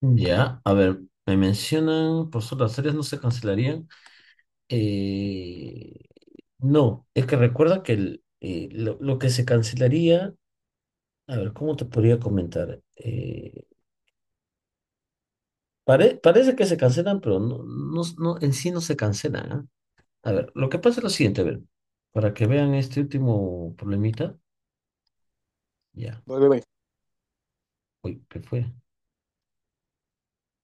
Ya, a ver, me mencionan, por otras series no se cancelarían. Eh, no, es que recuerda que el, eh, lo, que se cancelaría, a ver, ¿cómo te podría comentar? Eh, parece que se cancelan, pero no, no, en sí no se cancelan. ¿eh? A ver, lo que pasa es lo siguiente, a ver, para que vean este último problemita. Ya. Uy, ¿qué fue?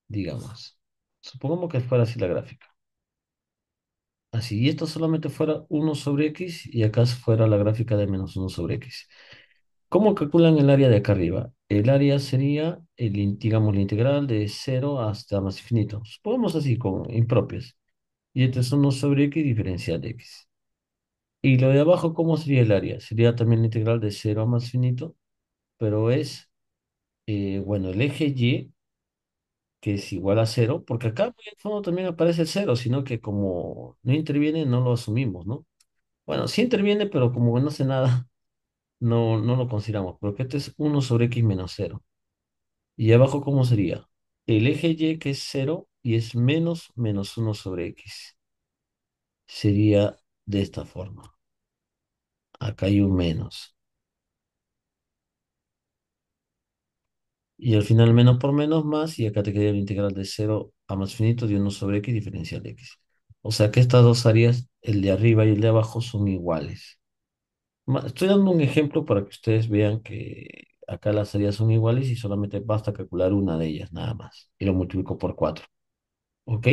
Digamos. Supongamos que fuera así la gráfica. Así, y esto solamente fuera 1 sobre x y acá fuera la gráfica de menos 1 sobre x. ¿Cómo calculan el área de acá arriba? El área sería, el, digamos, la integral de 0 hasta más infinito. Podemos así, como impropias. Y esto es 1 sobre x diferencial de x. Y lo de abajo, ¿cómo sería el área? Sería también la integral de 0 a más infinito, pero es, eh, bueno, el eje y que es igual a 0, porque acá en el fondo también aparece 0, sino que como no interviene, no lo asumimos, ¿no? Bueno, sí interviene, pero como no hace nada, no, no lo consideramos, porque este es 1 sobre x menos 0. Y abajo, ¿cómo sería? El eje y, que es 0, y es menos menos 1 sobre x. Sería de esta forma. Acá hay un menos. Y al final menos por menos más, y acá te quedaría la integral de 0 a más finito de 1 sobre x diferencial de x. O sea que estas dos áreas, el de arriba y el de abajo, son iguales. Estoy dando un ejemplo para que ustedes vean que acá las áreas son iguales y solamente basta calcular una de ellas nada más. Y lo multiplico por 4. ¿Ok?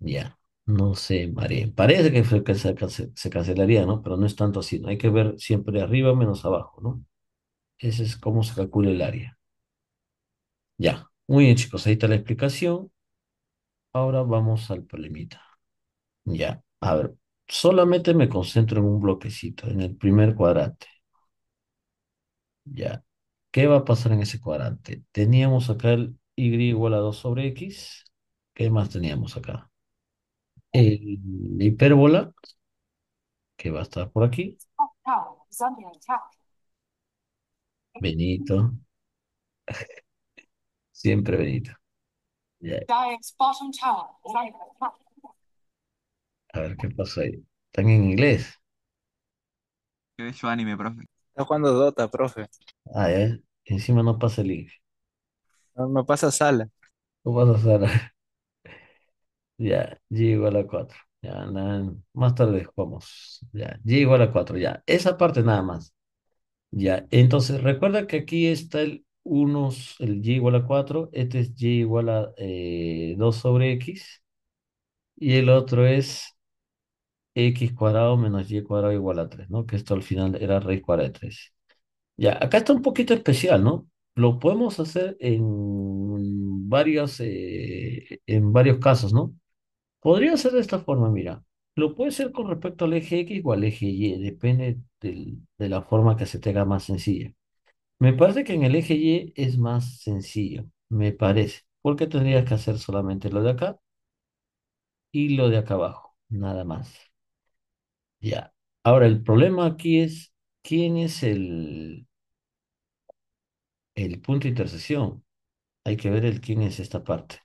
Ya. No sé, María. Parece que se, se, cancelaría, ¿no? Pero no es tanto así. ¿no? Hay que ver siempre arriba menos abajo, ¿no? Ese es cómo se calcula el área. Ya, muy bien chicos, ahí está la explicación. Ahora vamos al problemita. Ya, a ver, solamente me concentro en un bloquecito, en el primer cuadrante. Ya, ¿qué va a pasar en ese cuadrante? Teníamos acá el y igual a 2 sobre x. ¿Qué más teníamos acá? El, la hipérbola, que va a estar por aquí. Benito. Siempre Benito. A ver qué pasa ahí. ¿Están en inglés? ¿Qué anime, profe. Está jugando Dota, profe. Ah, ya. Encima no pasa el inglés. No, pasa sala. No pasa sala. Ya, G igual a cuatro. Ya, más tarde jugamos. Ya, G igual a cuatro, Ya, esa parte nada más. Ya, entonces recuerda que aquí está el unos, el y igual a 4, este es y igual a 2 eh, sobre x, y el otro es x cuadrado menos y cuadrado igual a 3, ¿no? Que esto al final era raíz cuadrada de 3. Ya, acá está un poquito especial, ¿no? Lo podemos hacer en varios, eh, en varios casos, ¿no? Podría ser de esta forma, mira. Lo puede ser con respecto al eje X o al eje Y, depende de la forma que se tenga más sencilla. Me parece que en el eje Y es más sencillo, me parece, porque tendrías que hacer solamente lo de acá y lo de acá abajo, nada más. Ya. Ahora, el problema aquí es quién es el, el punto de intersección. Hay que ver el quién es esta parte.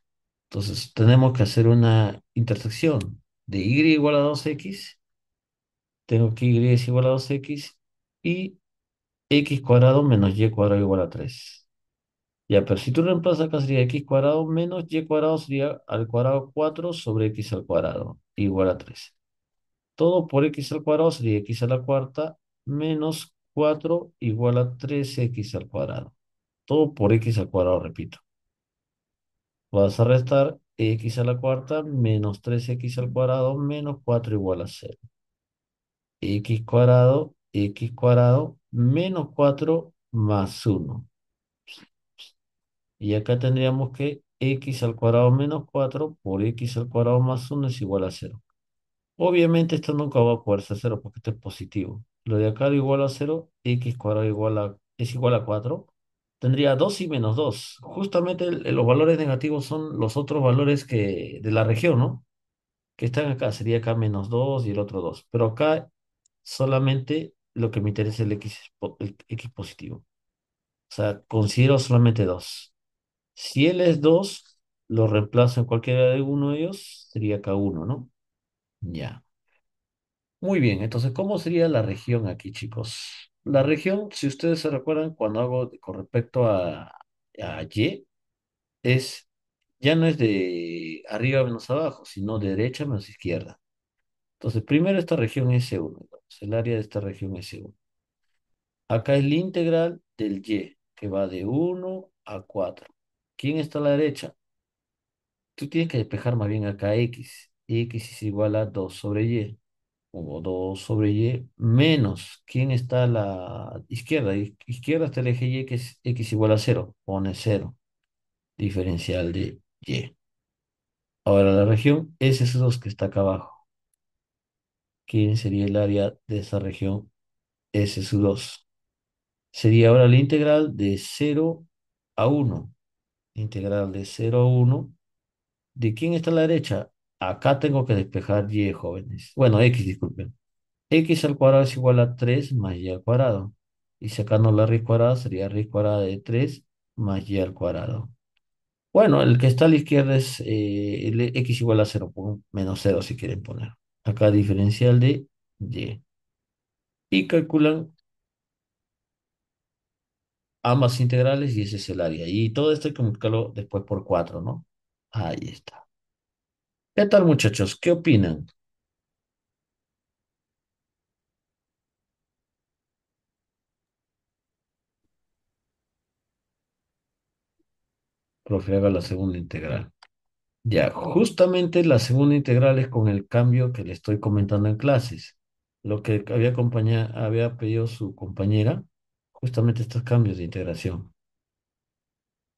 Entonces, tenemos que hacer una intersección de y igual a 2x. Tengo que y es igual a 2x y x cuadrado menos y cuadrado igual a 3. Ya, pero si tú reemplazas acá sería x cuadrado menos y cuadrado sería al cuadrado 4 sobre x al cuadrado igual a 3. Todo por x al cuadrado sería x a la cuarta menos 4 igual a 3x al cuadrado. Todo por x al cuadrado, repito. Vas a restar x a la cuarta menos 3x al cuadrado menos 4 igual a 0. x cuadrado x cuadrado menos 4 más 1. Y acá tendríamos que x al cuadrado menos 4 por x al cuadrado más 1 es igual a 0. Obviamente esto nunca va a poder ser 0 porque esto es positivo. Lo de acá igual a 0, x cuadrado es igual a 4. Tendría 2 y menos 2. Justamente los valores negativos son los otros valores de la región, ¿no? Que están acá. Sería acá menos 2 y el otro 2. Pero acá solamente lo que me interesa es el X, X positivo. O sea, considero solamente dos. Si él es dos, lo reemplazo en cualquiera de uno de ellos, sería K1, ¿no? Ya. Muy bien, entonces, ¿cómo sería la región aquí, chicos? La región, si ustedes se recuerdan, cuando hago con respecto a, a Y, es, ya no es de arriba menos abajo, sino derecha menos izquierda. Entonces, primero esta región s 1 e entonces, el área de esta región s 1 e Acá es la integral del Y, que va de 1 a 4. ¿Quién está a la derecha? Tú tienes que despejar más bien acá X. X es igual a 2 sobre Y. Como 2 sobre Y menos. ¿Quién está a la izquierda? Izquierda está el eje Y, que es X igual a 0. Pone 0. Diferencial de Y. Ahora la región S2, que está acá abajo. ¿Quién sería el área de esta región S2. Sería ahora la integral de 0 a 1. Integral de 0 a 1. ¿De quién está a la derecha? Acá tengo que despejar y, jóvenes. Bueno, x, disculpen. x al cuadrado es igual a 3 más y al cuadrado. Y sacando la raíz cuadrada sería raíz cuadrada de 3 más y al cuadrado. Bueno, el que está a la izquierda es eh, el x igual a 0, menos 0 si quieren poner acá diferencial de y. Y calculan ambas integrales y ese es el área. Y todo esto hay que multiplicarlo después por 4, ¿no? Ahí está. ¿Qué tal, muchachos? ¿Qué opinan? Profe, haga la segunda integral. Ya, justamente la segunda integral es con el cambio que le estoy comentando en clases. Lo que había, había pedido su compañera, justamente estos cambios de integración.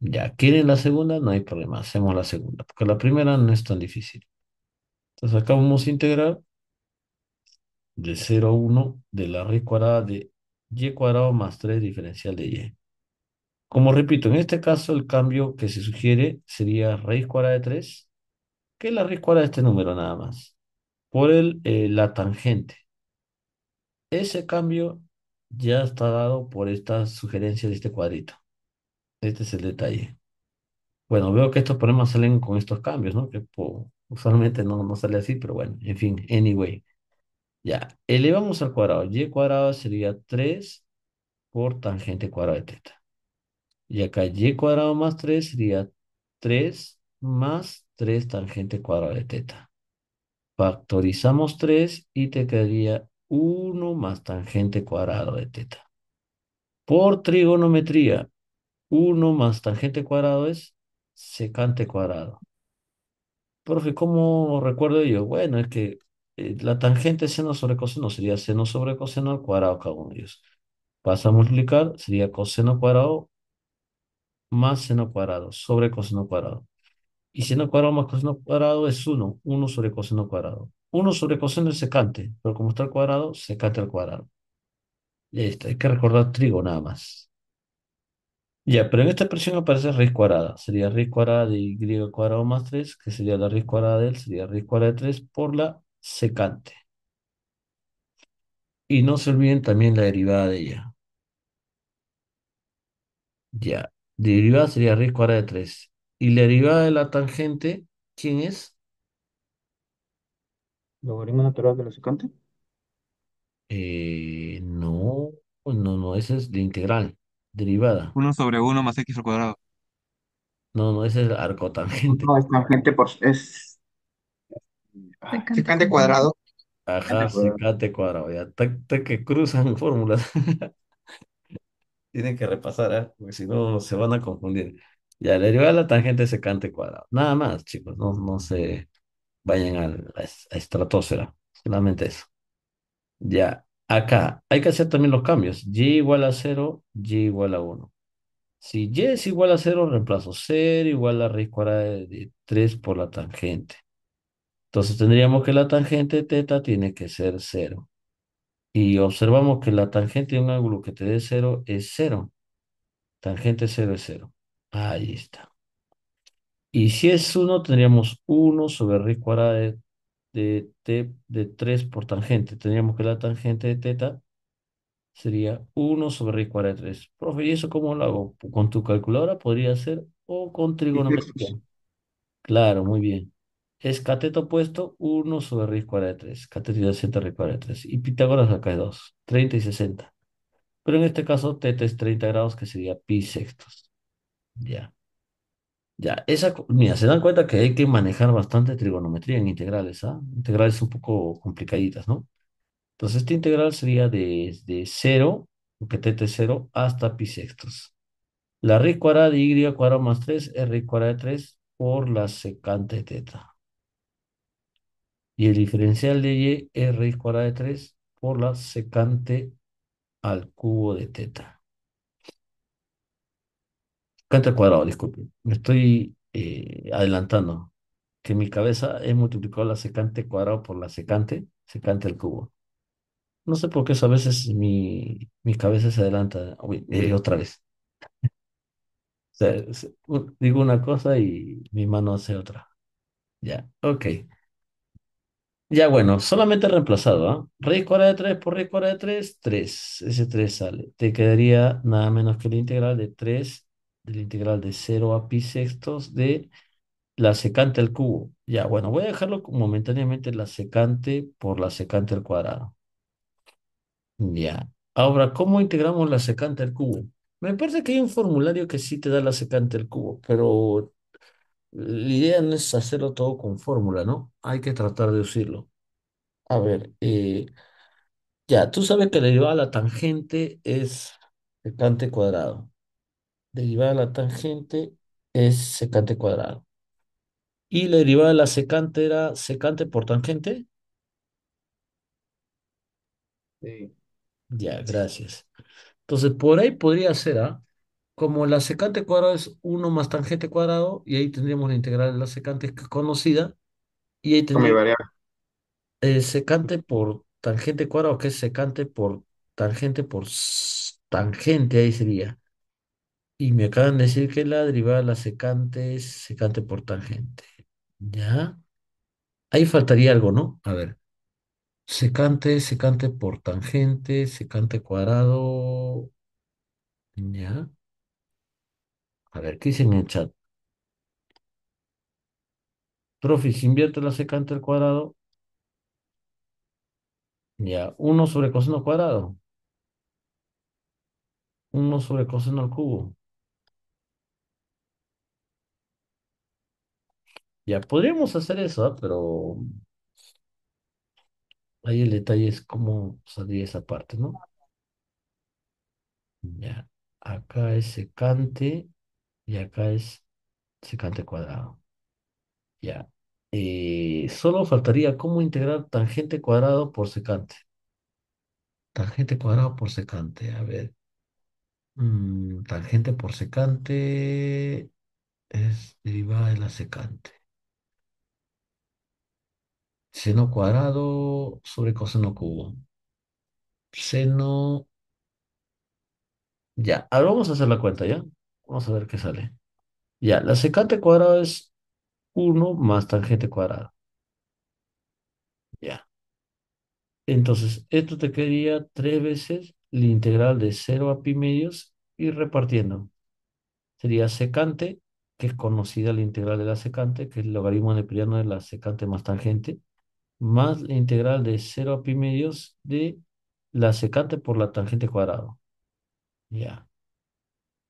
Ya, ¿quieren la segunda? No hay problema, hacemos la segunda, porque la primera no es tan difícil. Entonces acá vamos a integrar de 0 a 1 de la raíz cuadrada de y cuadrado más 3 diferencial de y. Como repito, en este caso el cambio que se sugiere sería raíz cuadrada de 3, que es la raíz cuadrada de este número nada más, por el, eh, la tangente. Ese cambio ya está dado por esta sugerencia de este cuadrito. Este es el detalle. Bueno, veo que estos problemas salen con estos cambios, ¿no? Que usualmente no, no sale así, pero bueno, en fin, anyway. Ya, elevamos al cuadrado. Y cuadrado sería 3 por tangente cuadrada de teta. Y acá y cuadrado más 3 sería 3 más 3 tangente cuadrado de teta. Factorizamos 3 y te quedaría 1 más tangente cuadrado de teta. Por trigonometría, 1 más tangente cuadrado es secante cuadrado. Profe, ¿cómo recuerdo yo? Bueno, es que eh, la tangente seno sobre coseno sería seno sobre coseno al cuadrado cada uno de ellos. Pasa a multiplicar, sería coseno cuadrado más seno cuadrado sobre coseno cuadrado. Y seno cuadrado más coseno cuadrado es 1, 1 sobre coseno cuadrado. 1 sobre coseno es secante, pero como está al cuadrado, secante al cuadrado. Listo, hay que recordar trigo nada más. Ya, pero en esta expresión aparece raíz cuadrada. Sería raíz cuadrada de y al cuadrado más 3, que sería la raíz cuadrada de él, sería raíz cuadrada de 3 por la secante. Y no se olviden también la derivada de ella. Ya, derivada sería raíz cuadrada de 3. ¿Y la derivada de la tangente, quién es? ¿Logaritmo natural de la secante? Eh, no, no, no, esa es la integral, derivada. 1 sobre 1 más x al cuadrado. No, no, ese es la arcotangente. No, es tangente pues, es... Ah, secante cuadrado. Ajá, Secante cuadrado. ya, te que cruzan fórmulas. tienen que repasar, ¿ah? porque si no se van a confundir. Ya, la derivada de la tangente secante cuadrado. Nada más, chicos, no, no se vayan a la estratosfera, solamente eso. Ya, acá hay que hacer también los cambios. Y igual a 0, y igual a 1. Si y es igual a 0, reemplazo 0 igual a raíz cuadrada de 3 por la tangente. Entonces tendríamos que la tangente teta tiene que ser 0 y observamos que la tangente de un ángulo que te dé cero es cero. Tangente cero es cero. Ahí está. Y si es 1, tendríamos 1 sobre raíz cuadrada de, de, de, 3 por tangente. Tendríamos que la tangente de teta sería 1 sobre raíz cuadrada de 3. Profe, ¿y eso cómo lo hago? ¿Con tu calculadora podría ser o con trigonometría? Claro, muy bien es cateto opuesto 1 sobre raíz cuadrada de 3, cateto adyacente 60 raíz cuadrada de 3. Y Pitágoras acá es 2, 30 y 60. Pero en este caso teta es 30 grados, que sería pi sextos. Ya. Ya, esa, mira, se dan cuenta que hay que manejar bastante trigonometría en integrales, ¿ah? Integrales un poco complicaditas, ¿no? Entonces, esta integral sería desde 0, porque teta es 0, hasta pi sextos. La raíz cuadrada de y cuadrado más 3 es raíz cuadrada de 3 por la secante de teta y el diferencial de y es raíz cuadrada de 3 por la secante al cubo de teta. Secante al cuadrado, disculpen. Me estoy eh, adelantando. Que mi cabeza he multiplicado la secante cuadrado por la secante, secante al cubo. No sé por qué eso a veces mi, mi cabeza se adelanta. Uy, eh, otra vez. digo una cosa y mi mano hace otra. Ya, ok. Ya bueno, solamente reemplazado, ¿ah? Raíz cuadrada de 3 por raíz cuadrada de 3, 3. Ese 3 sale. Te quedaría nada menos que la integral de 3, del integral de 0 a pi sextos de la secante al cubo. Ya bueno, voy a dejarlo momentáneamente la secante por la secante al cuadrado. Ya. Ahora, ¿cómo integramos la secante al cubo? Me parece que hay un formulario que sí te da la secante al cubo, pero la idea no es hacerlo todo con fórmula, ¿no? Hay que tratar de usarlo. A ver, eh, ya, tú sabes que la derivada de la tangente es secante cuadrado. Derivada de la tangente es secante cuadrado. ¿Y la derivada de la secante era secante por tangente? Sí. Ya, gracias. Entonces, por ahí podría ser, ¿ah? como la secante cuadrada es 1 más tangente cuadrado, y ahí tendríamos la integral de la secante conocida, y ahí tendríamos eh, secante por tangente cuadrado, que es secante por tangente por tangente, ahí sería. Y me acaban de decir que la derivada de la secante es secante por tangente. ¿Ya? Ahí faltaría algo, ¿no? A ver. Secante, secante por tangente, secante cuadrado. ¿Ya? A ver, ¿qué hice en el chat? Profesor, invierte la secante al cuadrado. Ya, 1 sobre coseno al cuadrado. 1 sobre coseno al cubo. Ya, podríamos hacer eso, ¿ah? pero ahí el detalle es cómo salir esa parte, ¿no? Ya, acá es secante y acá es secante cuadrado. Ya. Y eh, solo faltaría cómo integrar tangente cuadrado por secante. Tangente cuadrado por secante. A ver. Mm, tangente por secante es derivada de la secante. Seno cuadrado sobre coseno cubo. Seno. Ya, ahora vamos a hacer la cuenta, ¿ya? Vamos a ver qué sale. Ya, la secante cuadrada es 1 más tangente cuadrado. Ya. Entonces, esto te quedaría tres veces la integral de 0 a pi medios y repartiendo. Sería secante, que es conocida la integral de la secante, que es el logaritmo neperiano de la secante más tangente, más la integral de 0 a pi medios de la secante por la tangente cuadrado. Ya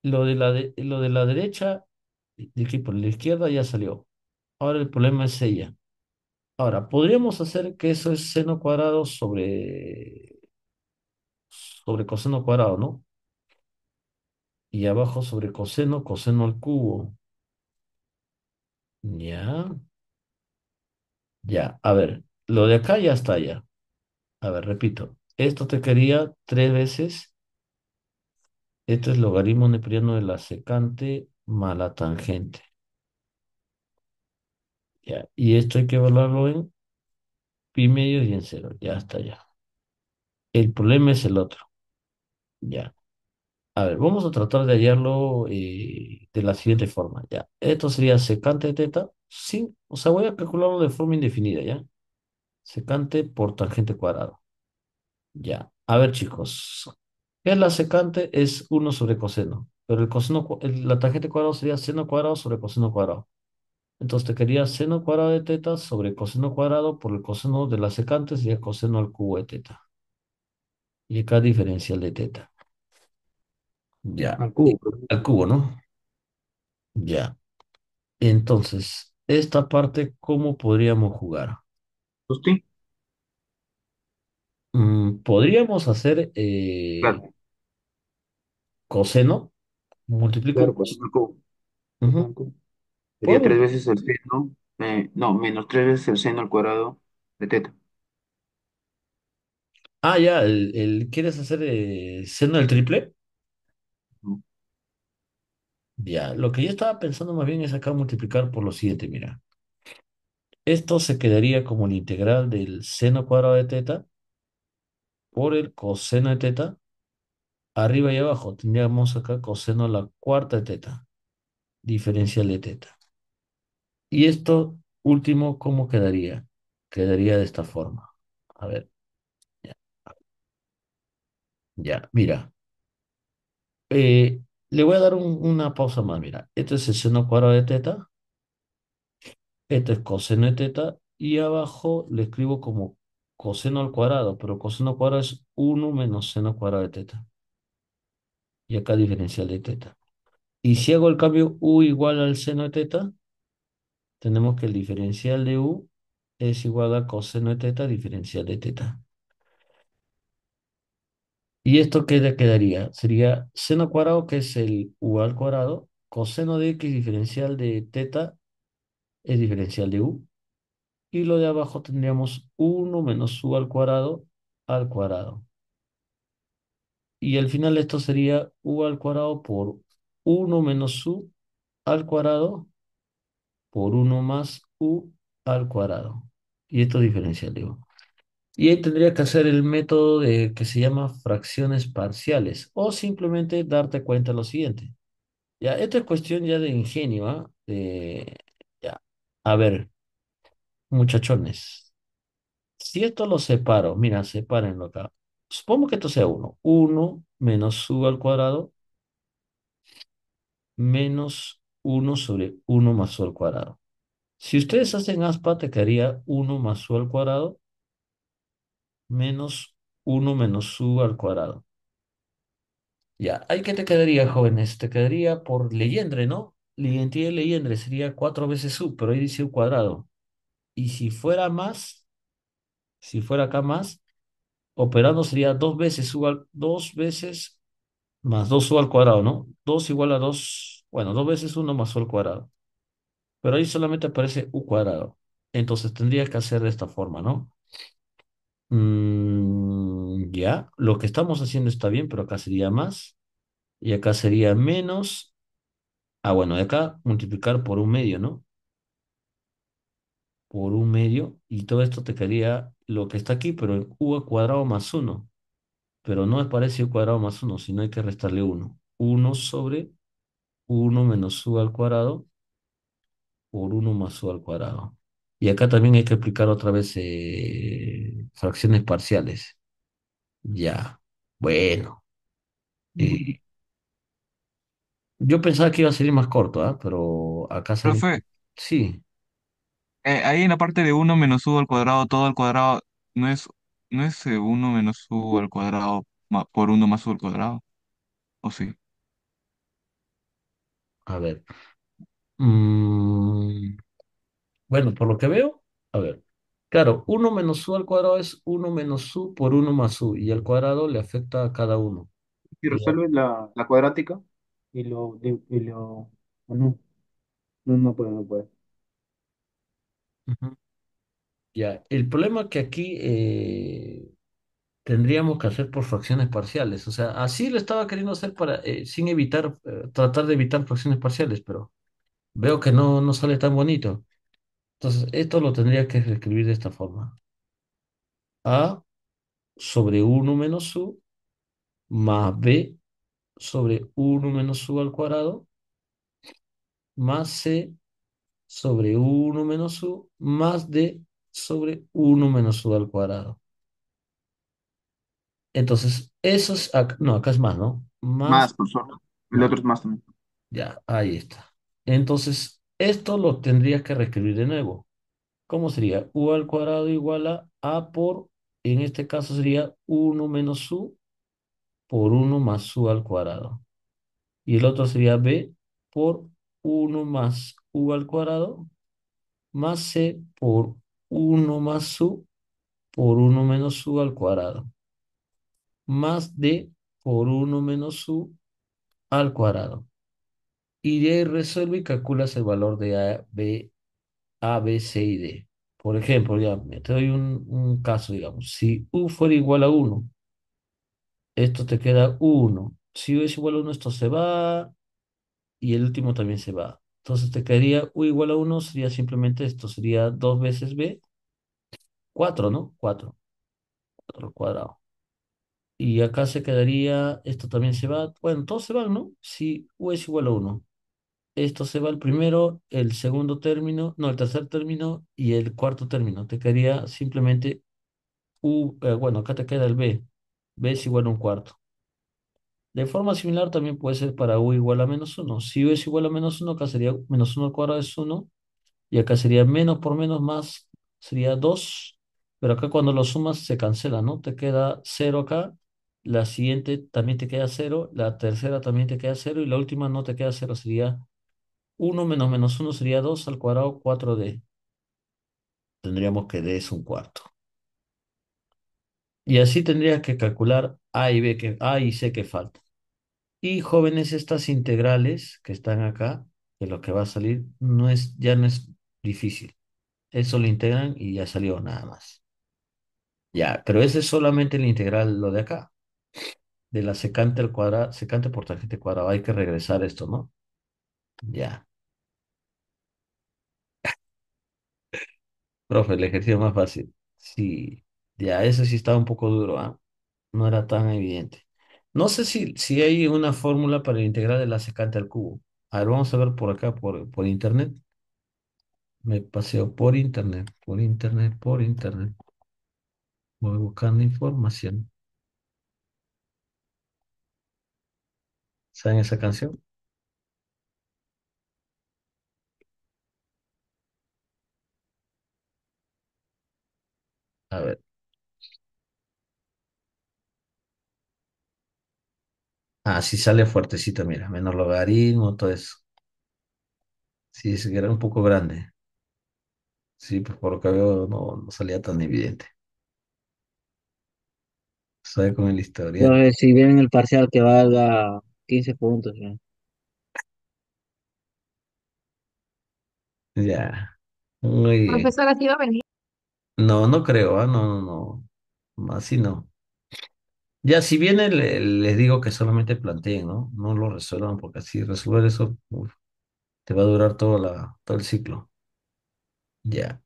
lo de la, lo de la derecha, de aquí por la izquierda ya salió. Ahora el problema es ella. Ahora, podríamos hacer que eso es seno cuadrado sobre, sobre coseno cuadrado, ¿no? Y abajo sobre coseno, coseno al cubo. Ya. Ya, a ver, lo de acá ya está ya. A ver, repito, esto te quería tres veces este es el logaritmo neperiano de la secante más la tangente. Ya. Y esto hay que evaluarlo en pi medio y en cero. Ya está ya. El problema es el otro. Ya. A ver, vamos a tratar de hallarlo eh, de la siguiente forma. Ya. Esto sería secante de teta sin, o sea, voy a calcularlo de forma indefinida, ¿ya? Secante por tangente cuadrado. Ya. A ver, chicos, que la secante es 1 sobre coseno, pero el coseno, la tangente cuadrada sería seno cuadrado sobre coseno cuadrado. Entonces te quería seno cuadrado de teta sobre coseno cuadrado por el coseno de la secante sería coseno al cubo de teta. Y acá diferencial de teta. Ya. Al cubo. ¿no? Ya. Entonces, esta parte, ¿cómo podríamos jugar? sí? Mm, podríamos hacer eh, coseno, multiplicado Sería tres veces el seno, eh, no, menos tres veces el seno al cuadrado de teta. Ah, ya, el, ¿quieres hacer eh, seno del triple? Ya, lo que yo estaba pensando más bien es acá multiplicar por lo siguiente, mira. Esto se quedaría como el integral del seno cuadrado de teta por el coseno de teta. Arriba y abajo tendríamos acá coseno a la cuarta de teta, diferencial de teta. Y esto último, ¿cómo quedaría? Quedaría de esta forma. A ver. Ya, mira. Eh, le voy a dar una pausa más, mira. Este es el seno cuadrado de teta. Este es coseno de teta. Y abajo le escribo como coseno al cuadrado, pero coseno al cuadrado es 1 menos seno al cuadrado de teta. Y acá diferencial de teta. Y si hago el cambio u igual al seno de teta, tenemos que el diferencial de u es igual a coseno de teta diferencial de teta. ¿Y esto qué quedaría? Sería seno cuadrado, que es el u al cuadrado, coseno de x diferencial de teta es diferencial de u, y lo de abajo tendríamos 1 menos u al cuadrado al cuadrado. Y al final esto sería u al cuadrado por 1 menos u al cuadrado por 1 más u al cuadrado. Y esto es diferencial, digo. Y ahí tendría que hacer el método de, que se llama fracciones parciales o simplemente darte cuenta de lo siguiente. Ya, esto es cuestión ya de ingenio, ¿ah? ya. A ver, Muchachones, si esto lo separo, mira, sepárenlo acá. Supongo que esto sea 1. 1 menos u al cuadrado menos 1 sobre 1 más u al cuadrado. Si ustedes hacen aspa, te quedaría 1 más u al cuadrado menos 1 menos u al cuadrado. Ya, ¿ahí qué te quedaría, jóvenes? Te quedaría por leyendre, ¿no? La identidad de leyendre sería 4 veces u, pero ahí dice u cuadrado. Y si fuera más, si fuera acá más, operando sería dos veces, igual, dos veces más dos u al cuadrado, ¿no? 2 igual a 2, bueno, dos veces 1 más u al cuadrado. Pero ahí solamente aparece u cuadrado. Entonces tendría que hacer de esta forma, ¿no? Mm, ya, lo que estamos haciendo está bien, pero acá sería más. Y acá sería menos. Ah, bueno, de acá multiplicar por un medio, ¿no? por un medio y todo esto te quedaría lo que está aquí, pero en u al cuadrado más 1. Pero no es parecido al cuadrado más 1, sino hay que restarle 1. 1 sobre 1 menos u al cuadrado por 1 más u al cuadrado. Y acá también hay que explicar otra vez eh, fracciones parciales. Ya, bueno. Eh, yo pensaba que iba a salir más corto, ¿ah? pero acá salió... Sí. Eh, ahí en la parte de 1 menos u al cuadrado, todo al cuadrado, no es, no es 1 eh, menos u al cuadrado por 1 más u al cuadrado, ¿o sí? A ver. Mm, bueno, por lo que veo, a ver. Claro, 1 menos u al cuadrado es 1 menos u por 1 más u, y el cuadrado le afecta a cada uno. Y resuelve la, cuadrática y lo... Y lo no, no, no puede, no puede. Ya, el problema que aquí eh, tendríamos que hacer por fracciones parciales, o sea, así lo estaba queriendo hacer para, eh, sin evitar, eh, tratar de evitar fracciones parciales, pero veo que no, no sale tan bonito. Entonces, esto lo tendría que escribir de esta forma. A sobre 1 menos u más b sobre 1 menos u al cuadrado más c sobre 1 menos u más d sobre 1 menos u al cuadrado. Entonces, eso es, no, acá es más, ¿no? Más, Más, por solo El otro es más también. Ya, ahí está. Entonces, esto lo tendrías que reescribir de nuevo. ¿Cómo sería? U al cuadrado igual a A por, en este caso sería 1 menos U por 1 más U al cuadrado. Y el otro sería B por 1 más u al cuadrado más c por 1 más u por 1 menos u al cuadrado más d por 1 menos u al cuadrado. Y de ahí resuelve y calculas el valor de a b, C y D. Por ejemplo, ya me te doy un, un caso, digamos. Si U fuera igual a 1, esto te queda 1. Si U es igual a 1, esto se va y el último también se va. Entonces te quedaría U igual a 1, sería simplemente esto, sería 2 veces B, 4, ¿no? 4, 4 al cuadrado. Y acá se quedaría, esto también se va, bueno, todos se van, ¿no? Si U es igual a 1. Esto se va el primero, el segundo término, no, el tercer término y el cuarto término. Te quedaría simplemente U, eh, bueno, acá te queda el B. B es igual a un cuarto. De forma similar también puede ser para u igual a menos 1. Si u es igual a menos 1, acá sería menos 1 al cuadrado es 1. Y acá sería menos por menos más, sería 2. Pero acá cuando lo sumas se cancela, ¿no? Te queda 0 acá. La siguiente también te queda 0. La tercera también te queda 0. Y la última no te queda 0. Sería 1 menos menos 1 sería 2 al cuadrado 4d. Tendríamos que d es un cuarto. Y así tendrías que calcular A y B que A y C que falta. Y jóvenes, estas integrales que están acá, de lo que va a salir no es, ya no es difícil. Eso lo integran y ya salió nada más. Ya, pero ese es solamente el integral, lo de acá. De la secante al cuadrado, secante por tangente cuadrado. Hay que regresar esto, ¿no? Ya. Profe, el ejercicio más fácil. Sí. Ya, ese sí estaba un poco duro, ¿ah? No era tan evidente. No sé si, si hay una fórmula para el integral de la secante al cubo. A ver, vamos a ver por acá, por, por internet. Me paseo por internet, por internet, por internet. Voy buscando información. ¿Saben esa canción? A ver. Ah, sí sale fuertecito, mira, menos logaritmo, todo eso. Sí, es era un poco grande. Sí, pues por lo que veo no, no salía tan evidente. sabe con el historial. si bien el parcial que valga 15 puntos, ya. Ya. Muy bien. Profesora, va a venir. No, no creo, ¿ah? No, no, no. Así no. Ya, si viene, les digo que solamente planteen, ¿no? No lo resuelvan, porque así resolver eso, te va a durar toda la, todo el ciclo. Ya,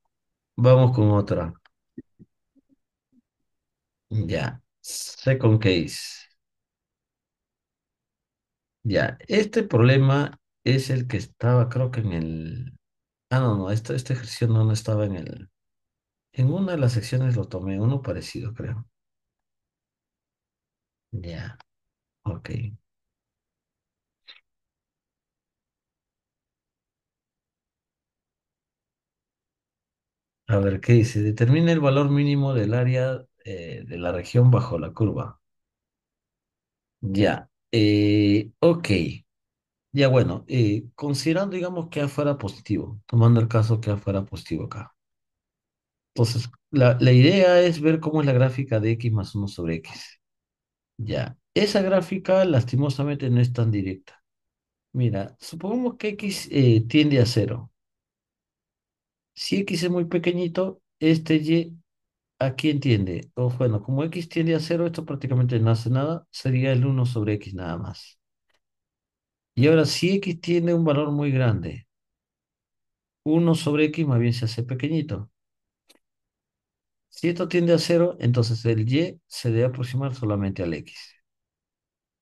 vamos con otra. Ya, second case. Ya, este problema es el que estaba, creo que en el... Ah, no, no, Esta este ejercicio no estaba en el... En una de las secciones lo tomé, uno parecido, creo. Ya, ok. A ver, ¿qué dice? Determina el valor mínimo del área eh, de la región bajo la curva. Ya, eh, ok. Ya, bueno, eh, considerando, digamos, que A fuera positivo, tomando el caso que A fuera positivo acá. Entonces, la, la idea es ver cómo es la gráfica de X más 1 sobre X. Ya. Esa gráfica, lastimosamente, no es tan directa. Mira, supongamos que X eh, tiende a cero. Si X es muy pequeñito, este Y aquí entiende. O bueno, como X tiende a cero, esto prácticamente no hace nada. Sería el 1 sobre X nada más. Y ahora, si X tiene un valor muy grande, 1 sobre X más bien se hace pequeñito. Si esto tiende a cero, entonces el y se debe aproximar solamente al x.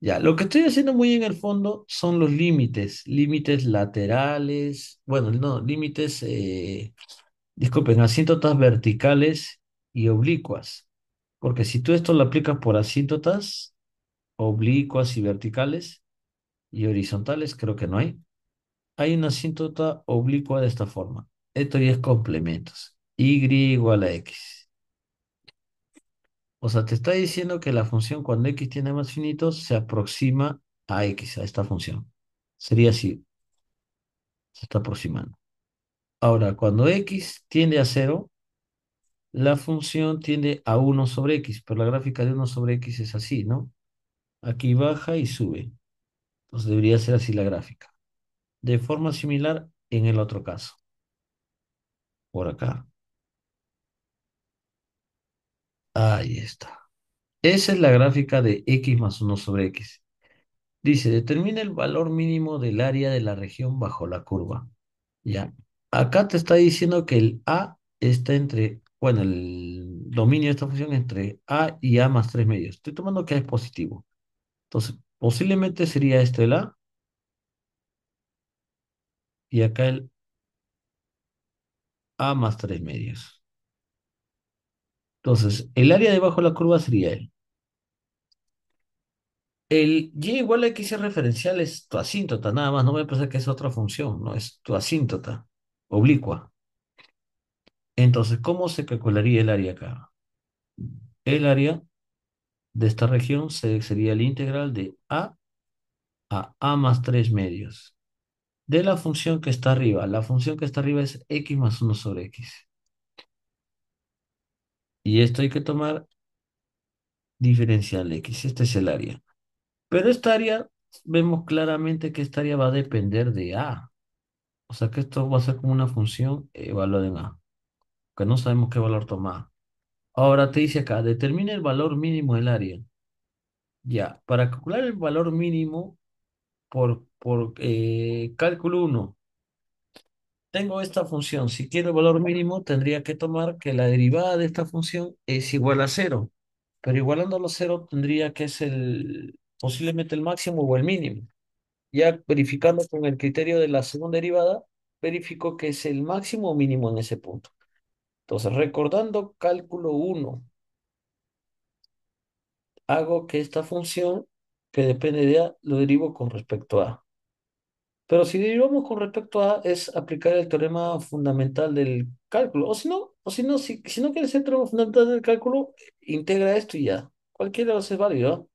Ya, lo que estoy haciendo muy en el fondo son los límites, límites laterales, bueno, no, límites, eh, disculpen, asíntotas verticales y oblicuas. Porque si tú esto lo aplicas por asíntotas, oblicuas y verticales y horizontales, creo que no hay. Hay una asíntota oblicua de esta forma. Esto ya es complementos. Y igual a X. O sea, te está diciendo que la función cuando x tiene más finitos se aproxima a x, a esta función. Sería así. Se está aproximando. Ahora, cuando x tiende a 0, la función tiende a 1 sobre x, pero la gráfica de 1 sobre x es así, ¿no? Aquí baja y sube. Entonces debería ser así la gráfica. De forma similar en el otro caso. Por acá. Ahí está. Esa es la gráfica de x más 1 sobre x. Dice, determina el valor mínimo del área de la región bajo la curva. Ya. Acá te está diciendo que el A está entre, bueno, el dominio de esta función entre A y A más 3 medios. Estoy tomando que A es positivo. Entonces, posiblemente sería este el A. Y acá el A más 3 medios. Entonces, el área debajo de la curva sería él. El y igual a x es referencial, es tu asíntota, nada más. No me parece que es otra función, no es tu asíntota, oblicua. Entonces, ¿cómo se calcularía el área acá? El área de esta región sería el integral de a a a más 3 medios de la función que está arriba. La función que está arriba es x más 1 sobre x. Y esto hay que tomar diferencial X, Este es el área. Pero esta área, vemos claramente que esta área va a depender de A. O sea que esto va a ser como una función evaluada en A. Que no sabemos qué valor tomar Ahora te dice acá, determina el valor mínimo del área. Ya, para calcular el valor mínimo por, por eh, cálculo 1, tengo esta función, si quiero el valor mínimo, tendría que tomar que la derivada de esta función es igual a cero, pero igualando a cero tendría que ser el, posiblemente el máximo o el mínimo. Ya verificando con el criterio de la segunda derivada, verifico que es el máximo o mínimo en ese punto. Entonces, recordando cálculo 1, hago que esta función que depende de A, lo derivo con respecto a a. Pero si derivamos con respecto a es aplicar el teorema fundamental del cálculo, o si no, o si no, si, si no quieres el teorema fundamental del cálculo, integra esto y ya. Cualquiera de los es válido.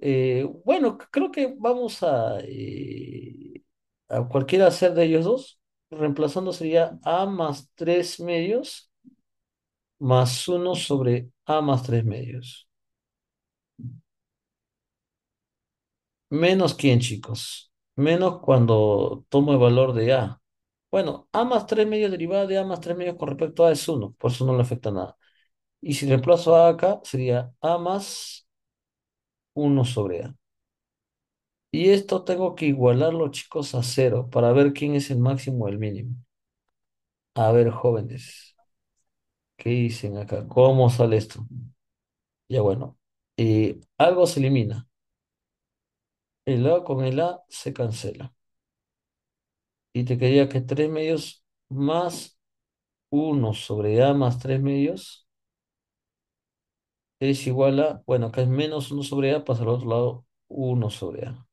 Eh, bueno, creo que vamos a, eh, a cualquiera hacer de ellos dos. Reemplazando sería A más 3 medios más 1 sobre A más 3 medios. Menos quién, chicos menos cuando tomo el valor de A. Bueno, A más 3 medios derivada de A más 3 medios con respecto a A es 1, por eso no le afecta nada. Y si reemplazo a acá, sería A más 1 sobre A. Y esto tengo que igualarlo, chicos, a 0 para ver quién es el máximo o el mínimo. A ver, jóvenes, ¿qué dicen acá? ¿Cómo sale esto? Ya bueno, y eh, algo se elimina el A con el A se cancela. Y te quería que 3 medios más 1 sobre A más 3 medios es igual a, bueno, acá es menos 1 sobre A, pasa al otro lado 1 sobre A.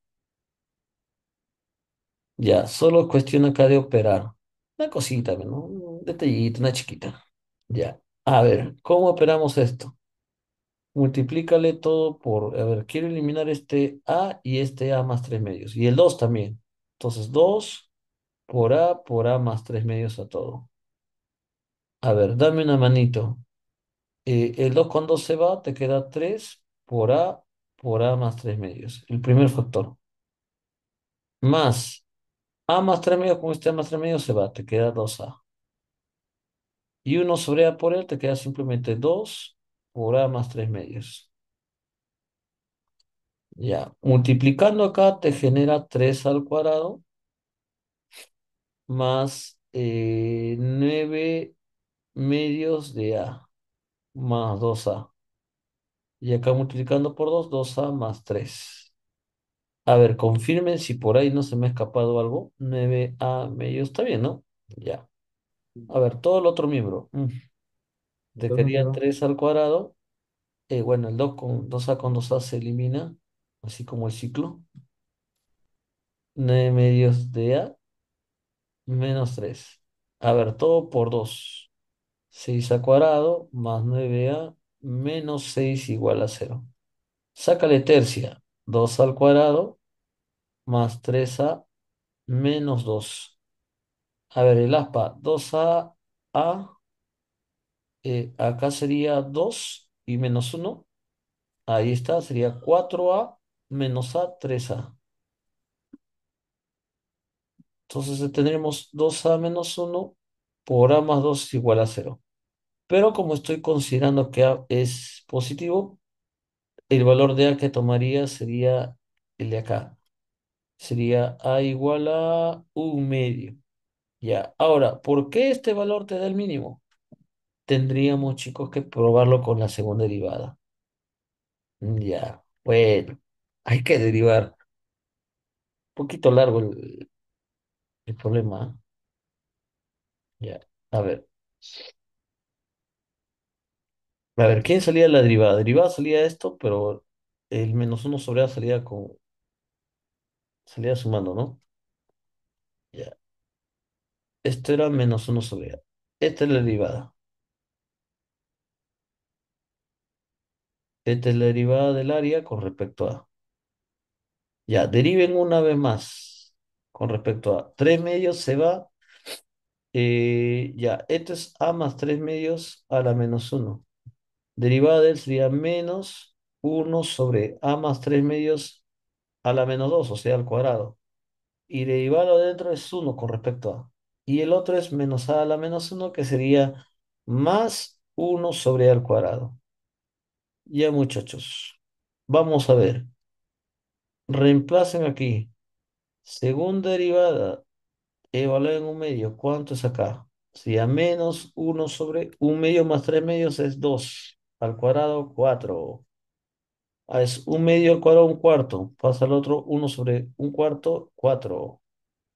Ya, solo cuestión acá de operar. Una cosita, ¿no? un detallito, una chiquita. Ya, a ver, ¿cómo operamos esto? multiplícale todo por, a ver, quiero eliminar este A y este A más 3 medios. Y el 2 también. Entonces 2 por A por A más 3 medios a todo. A ver, dame una manito. Eh, el 2 cuando se va, te queda 3 por A por A más 3 medios. El primer factor. Más A más 3 medios con este A más 3 medios se va, te queda 2A. Y 1 sobre A por él te queda simplemente 2 por A más 3 medios. Ya, multiplicando acá te genera 3 al cuadrado más eh, 9 medios de A más 2A. Y acá multiplicando por 2, 2A más 3. A ver, confirmen si por ahí no se me ha escapado algo. 9A medios, está bien, ¿no? Ya. A ver, todo el otro miembro. Mm que 3 al cuadrado. Eh, bueno, el 2 a con 2A se elimina, así como el ciclo. 9 medios de A menos 3. A ver, todo por 2. 6 al cuadrado más 9A menos 6 igual a 0. Sácale tercia. 2 al cuadrado más 3A menos 2. A ver, el aspa. 2A, A eh, acá sería 2 y menos 1. Ahí está, sería 4A menos A, 3A. Entonces eh, tendríamos 2A menos 1 por A más 2 es igual a 0. Pero como estoy considerando que A es positivo, el valor de A que tomaría sería el de acá. Sería A igual a un medio. Ya, ahora, ¿por qué este valor te da el mínimo? tendríamos, chicos, que probarlo con la segunda derivada. Mm, ya, bueno, hay que derivar. Un poquito largo el, problema. ¿eh? Ya, a ver. A ver, ¿quién salía de la derivada? Derivada salía esto, pero el menos uno sobre A salía con... Salía sumando, ¿no? Ya. Esto era menos uno sobre A. Esta es la derivada. Esta es la derivada del área con respecto a. Ya, deriven una vez más con respecto a. 3 medios se va. Eh, ya, esto es a más 3 medios a la menos 1. Derivada él sería menos 1 sobre a más 3 medios a la menos 2, o sea, al cuadrado. Y de dentro es 1 con respecto a. Y el otro es menos a a la menos 1, que sería más 1 sobre a al cuadrado. Ya, muchachos. Vamos a ver. Reemplacen aquí. Segunda derivada, evalúen en un medio. ¿Cuánto es acá? Si a menos 1 sobre 1 medio más 3 medios es 2. Al cuadrado, 4. Ah, es 1 medio al cuadrado, 1 cuarto. Pasa al otro, 1 sobre 1 cuarto, 4.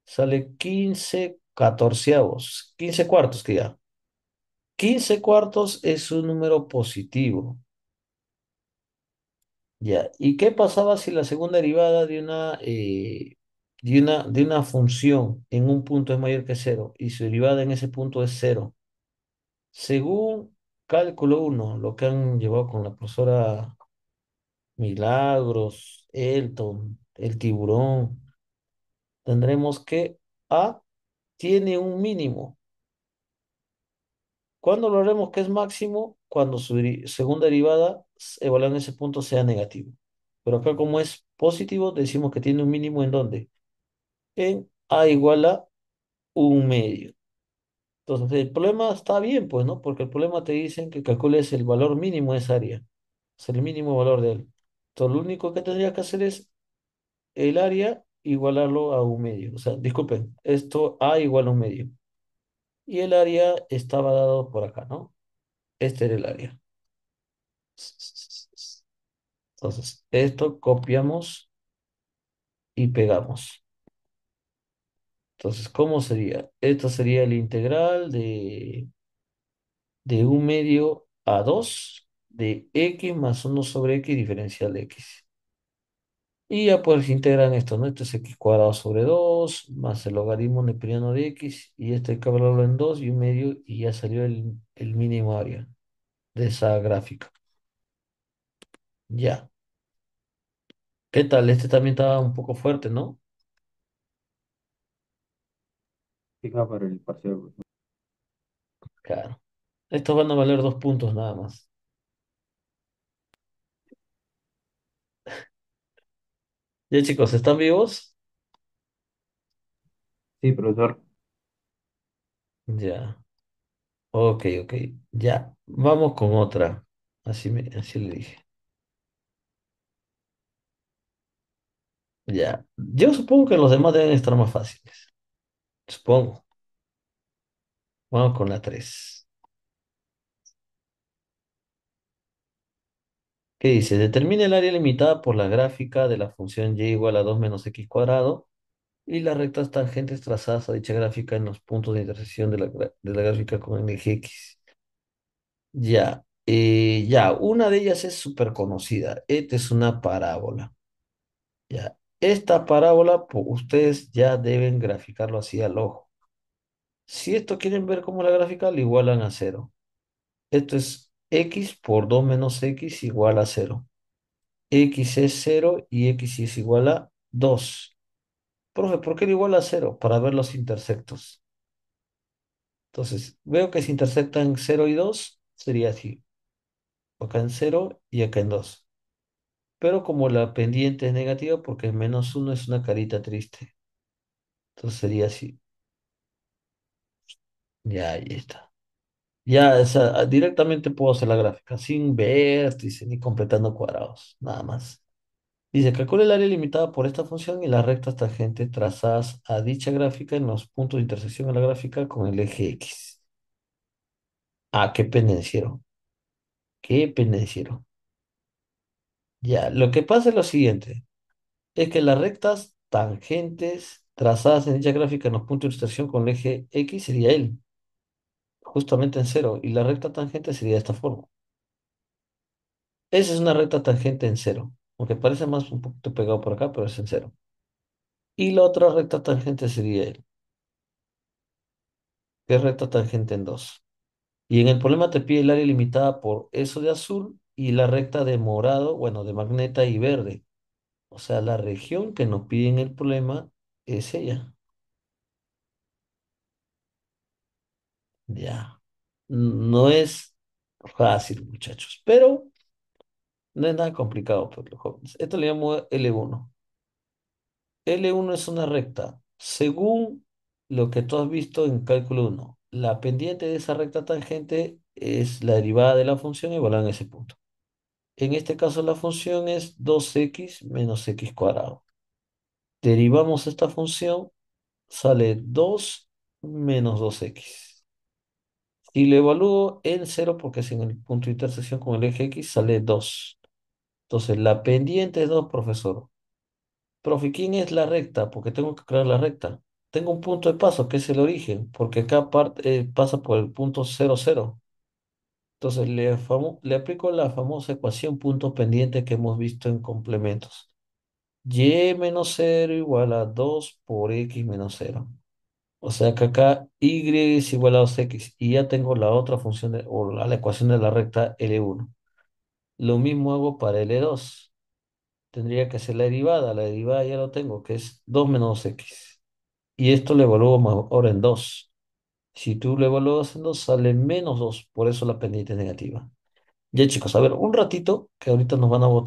Sale 15 catorceavos. 15 cuartos que ya. 15 cuartos es un número positivo. Ya. ¿Y qué pasaba si la segunda derivada de una, eh, de una, de una función en un punto es mayor que cero y su derivada en ese punto es cero? Según cálculo 1, lo que han llevado con la profesora Milagros, Elton, el tiburón, tendremos que A tiene un mínimo ¿Cuándo lo haremos que es máximo? Cuando su segunda derivada, evaluando ese punto, sea negativo. Pero acá como es positivo, decimos que tiene un mínimo en dónde? En A igual a un medio. Entonces, el problema está bien, pues, ¿no? Porque el problema te dicen que calcules el valor mínimo de esa área. Es el mínimo valor de él. Entonces, lo único que tendría que hacer es el área igualarlo a un medio. O sea, disculpen, esto A igual a un medio y el área estaba dado por acá, ¿no? Este era el área. Entonces, esto copiamos y pegamos. Entonces, ¿cómo sería? Esto sería el integral de, de un medio a 2 de x más 1 sobre x diferencial de x. Y ya pues integran esto, ¿no? Esto es x cuadrado sobre 2, más el logaritmo neperiano de x, y este hay que hablarlo en 2 y un medio, y ya salió el, mínimo área de esa gráfica. Ya. ¿Qué tal? Este también estaba un poco fuerte, ¿no? para el pues, Claro. Estos van a valer dos puntos nada más. Ya chicos, ¿están vivos? Sí, profesor. Ya. Ok, ok. Ya. Vamos con otra. Así me, así le dije. Ya. Yo supongo que los demás deben estar más fáciles. Supongo. Vamos con la tres dice? Determina el área limitada por la gráfica de la función y igual a 2 menos x cuadrado y las rectas tangentes trazadas a dicha gráfica en los puntos de intersección de la, gráfica con x. Ya, eh, ya, una de ellas es súper conocida. Esta es una parábola. Ya, esta parábola ustedes ya deben graficarlo así al ojo. Si esto quieren ver cómo la gráfica, lo igualan a cero. Esto es x por 2 menos x igual a 0. x es 0 y x es igual a 2. Profe, ¿por qué igual a 0? Para ver los intersectos. Entonces, veo que se intersectan 0 y 2, sería así. Acá en 0 y acá en 2. Pero como la pendiente es negativa, porque menos 1 es una carita triste. Entonces sería así. Ya, ahí está. Ya, directamente puedo hacer la gráfica, sin vértices ni completando cuadrados, nada más. Dice, calcula el área limitada por esta función y las rectas tangentes trazadas a dicha gráfica en los puntos de intersección de la gráfica con el eje X. Ah, qué pendenciero. Qué pendenciero. Ya, lo que pasa es lo siguiente. Es que las rectas tangentes trazadas en dicha gráfica en los puntos de intersección con el eje X sería él justamente en cero. Y la recta tangente sería de esta forma. Esa es una recta tangente en cero. Aunque parece más un poquito pegado por acá, pero es en cero. Y la otra recta tangente sería él. Que es recta tangente en dos. Y en el problema te pide el área limitada por eso de azul y la recta de morado, bueno, de magneta y verde. O sea, la región que nos pide en el problema es ella. Ya. No es fácil, muchachos, pero no es nada complicado para los jóvenes. Esto le llamo L1. L1 es una recta. Según lo que tú has visto en cálculo 1, la pendiente de esa recta tangente es la derivada de la función igualada en ese punto. En este caso la función es 2x menos x cuadrado. Derivamos esta función, sale 2 menos 2x. Y le evalúo en 0, porque sin el punto de intersección con el eje X sale 2. Entonces, la pendiente es 2, profesor. Profe, ¿quién es la recta? Porque tengo que crear la recta. Tengo un punto de paso, que es el origen, porque acá parte, eh, pasa por el punto 0, 0. Entonces, le, le aplico la famosa ecuación punto pendiente que hemos visto en complementos. Y menos 0 igual a 2 por X menos 0. O sea que acá y es igual a 2x y ya tengo la otra función o la, ecuación de la recta L1. Lo mismo hago para L2. Tendría que hacer la derivada. La derivada ya lo tengo, que es 2 menos 2 x. Y esto lo evalúo ahora en 2. Si tú lo evalúas en 2, sale menos 2. Por eso la pendiente es negativa. Ya chicos, a ver, un ratito que ahorita nos van a votar.